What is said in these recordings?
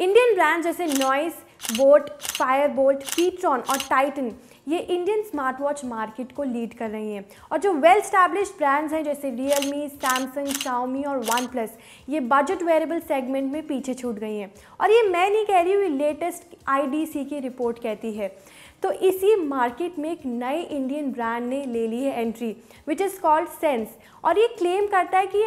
Indian brand जैसे Noise boAt Fire Boltt pTron और Titan ये इंडियन स्मार्ट वॉच मार्केट को लीड कर रही हैं और जो वेल स्टैब्लिश ब्रांड्स हैं जैसे रियलमी सैमसंग शाओमी और वन प्लस ये बजट वेरेबल सेगमेंट में पीछे छूट गई हैं और ये मैं नहीं कह रही हूँ लेटेस्ट आईडीसी की रिपोर्ट कहती है तो इसी मार्केट में एक नए इंडियन ब्रांड ने ले ली है entry which is called Sense और ये क्लेम करता है कि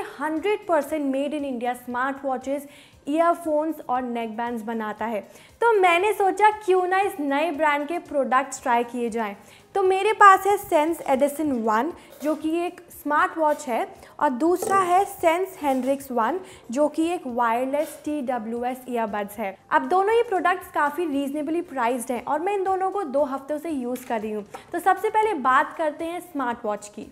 ये percent made in India smart watches earphones और नेक बैंड्स बनाता है तो मैंने सोचा क्यों ना इस नए ब्रांड के प्रोडक्ट्स ट्राई किए जाएं तो मेरे पास है सेंस एडिसन वन जो कि एक स्मार्ट वॉच है और दूसरा है सेंस हेनरिक्स वन जो कि एक wireless T W S earbuds है अब दोनों ही प्रोडक्ट्स काफ़ी रीजनेबली प्राइज्ड हैं और मैं इन दोनों को दो हफ्तों से यूज़ कर रही हूँ तो सबसे पहले बात करते हैं स्मार्ट वॉच की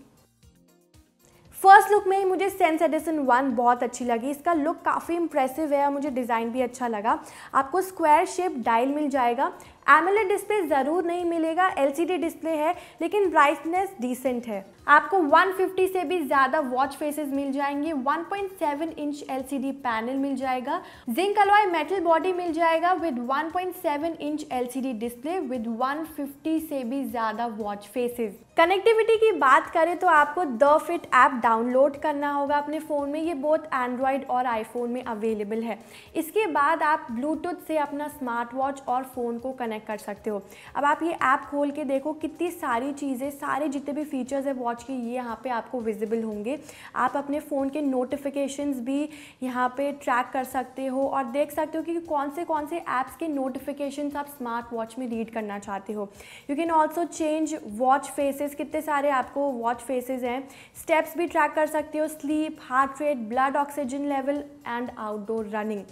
फर्स्ट लुक में ही मुझे सेंस एडिसन वन बहुत अच्छी लगी इसका लुक काफ़ी इंप्रेसिव है और मुझे डिज़ाइन भी अच्छा लगा आपको स्क्वायर शेप डायल मिल जाएगा एमोलेड डिस्प्ले ज़रूर नहीं मिलेगा एलसीडी डिस्प्ले है लेकिन ब्राइटनेस डिसेंट है आपको 150 से भी ज़्यादा वॉच फेसेस मिल जाएंगे 1.7 इंच एलसीडी पैनल मिल जाएगा जिंक अलॉय मेटल बॉडी मिल जाएगा with 1.7 inch LCD display with 150 से भी ज़्यादा वॉच फेसेस कनेक्टिविटी की बात करें तो आपको द फिट ऐप डाउनलोड करना होगा अपने फ़ोन में ये बहुत एंड्रॉयड और आईफोन में अवेलेबल है इसके बाद आप ब्लूटूथ से अपना स्मार्ट वॉच और फ़ोन को कनेक्ट कनेक्ट कर सकते हो अब आप ये ऐप खोल के देखो कितनी सारी चीज़ें सारे जितने भी फीचर्स है वॉच के ये यहाँ पे आपको विजिबल होंगे आप अपने फ़ोन के नोटिफिकेशंस भी यहाँ पे ट्रैक कर सकते हो और देख सकते हो कि कौन से कौन से ऐप्स के नोटिफिकेशन आप स्मार्ट वॉच में रीड करना चाहते हो you can also change watch faces कितने सारे आपको वॉच फेसेस हैं स्टेप्स भी ट्रैक कर सकते हो sleep heart rate blood oxygen level and outdoor running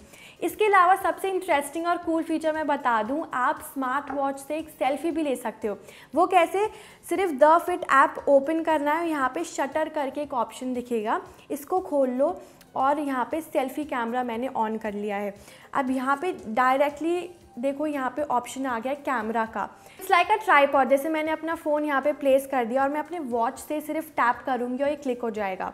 इसके अलावा सबसे इंटरेस्टिंग और कूल फीचर मैं बता दूं आप स्मार्ट वॉच से एक सेल्फी भी ले सकते हो वो कैसे सिर्फ द फिट ऐप ओपन करना है यहाँ पे शटर करके एक ऑप्शन दिखेगा इसको खोल लो और यहाँ पे सेल्फी कैमरा मैंने ऑन कर लिया है अब यहाँ पे डायरेक्टली देखो यहाँ पे ऑप्शन आ गया है कैमरा का इट्स लाइक अ ट्राईपॉड जैसे मैंने अपना फ़ोन यहाँ पे प्लेस कर दिया और मैं अपने वॉच से सिर्फ टैप करूँगी और ये क्लिक हो जाएगा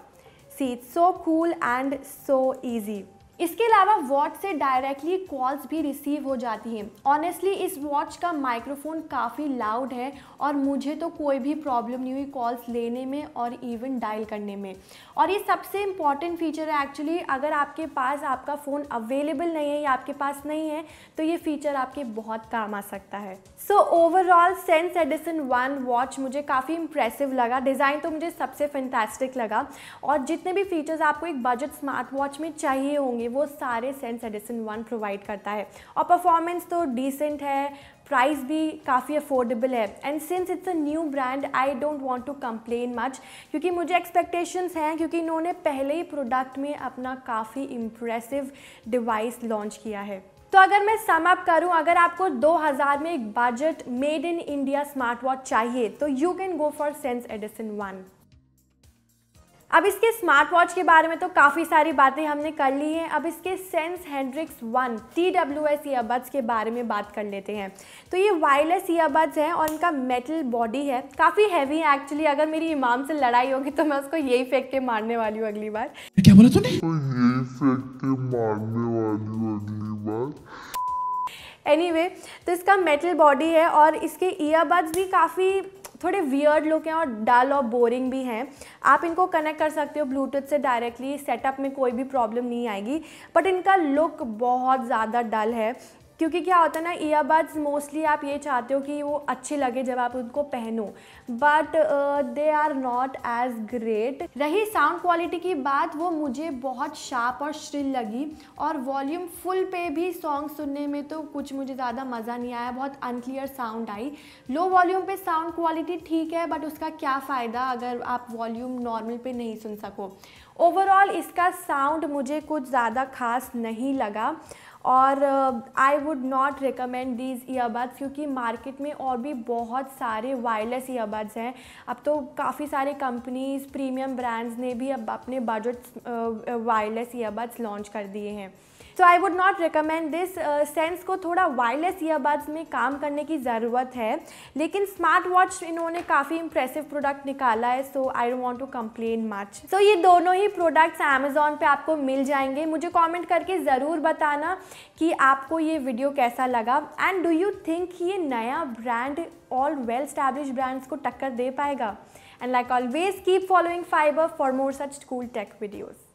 see it's so cool and so easy इसके अलावा वॉच से डायरेक्टली कॉल्स भी रिसीव हो जाती हैं ऑनेस्टली इस वॉच का माइक्रोफोन काफ़ी लाउड है और मुझे तो कोई भी प्रॉब्लम नहीं हुई कॉल्स लेने में और इवन डायल करने में और ये सबसे इम्पॉर्टेंट फीचर है एक्चुअली अगर आपके पास आपका फ़ोन अवेलेबल नहीं है या आपके पास नहीं है तो ये फीचर आपके बहुत काम आ सकता है so overall Sense Edison one watch मुझे काफ़ी इम्प्रेसिव लगा डिज़ाइन तो मुझे सबसे फेंटेस्टिक लगा और जितने भी फीचर्स आपको एक बजट स्मार्ट वॉच में चाहिए होंगे चाहिए वो सारे सेंस एडिसन वन प्रोवाइड करता है और परफॉर्मेंस तो डिसेंट है प्राइस भी काफ़ी अफोर्डेबल है and since it's a new brand I don't want to complain much क्योंकि मुझे एक्सपेक्टेशंस हैं क्योंकि इन्होंने पहले ही प्रोडक्ट में अपना काफ़ी इम्प्रेसिव डिवाइस लॉन्च किया है तो अगर मैं सम अप करूं अगर आपको 2000 में एक budget made in India smart watch चाहिए तो you can go for Sense Edison one अब इसके स्मार्ट वॉच के बारे में तो काफ़ी सारी बातें हमने कर ली हैं अब इसके Sense Hendrix one T W S earbuds के बारे में बात कर लेते हैं तो ये वायरलेस ईयरबड्स हैं और इनका मेटल बॉडी है काफ़ी हैवी है एक्चुअली अगर मेरी इमाम से लड़ाई होगी तो मैं उसको यही फेंक के मारने वाली हूँ अगली बार क्या बोला तूने यही फेंक के मारने वाली हूँ अगली बार एनी anyway, तो इसका मेटल बॉडी है और इसके ईयरबड्स भी काफ़ी थोड़े वियर्ड लुक हैं और डल और बोरिंग भी हैं आप इनको कनेक्ट कर सकते हो ब्लूटूथ से डायरेक्टली सेटअप में कोई भी प्रॉब्लम नहीं आएगी बट इनका लुक बहुत ज़्यादा डल है क्योंकि क्या होता है ना ईयरबड्स मोस्टली आप ये चाहते हो कि वो अच्छे लगे जब आप उनको पहनो but they are not as great रही साउंड क्वालिटी की बात वो मुझे बहुत शार्प और श्रिल लगी और वॉल्यूम फुल पे भी सॉन्ग सुनने में तो कुछ मुझे ज़्यादा मज़ा नहीं आया बहुत unclear sound I low volume पे साउंड क्वालिटी ठीक है बट उसका क्या फ़ायदा अगर आप वॉल्यूम नॉर्मल पे नहीं सुन सको ओवरऑल इसका साउंड मुझे कुछ ज़्यादा खास नहीं लगा और I would not recommend these earbuds क्योंकि मार्केट में और भी बहुत सारे वायरलेस ईयरबड्स हैं अब तो काफ़ी सारे कंपनीज प्रीमियम ब्रांड्स ने भी अब अपने बजट वायरलेस ईयरबड्स लॉन्च कर दिए हैं so I would not recommend this Sense को थोड़ा वायरलेस ईयरबड्स में काम करने की ज़रूरत है लेकिन स्मार्ट वॉच इन्होंने काफ़ी इंप्रेसिव प्रोडक्ट निकाला है so I don't want to complain much so ये दोनों ही प्रोडक्ट्स अमेजोन पे आपको मिल जाएंगे मुझे कमेंट करके ज़रूर बताना कि आपको ये वीडियो कैसा लगा एंड डू यू थिंक ये नया brand all well established brands को टक्कर दे पाएगा and like always keep following fibre for more such school tech videos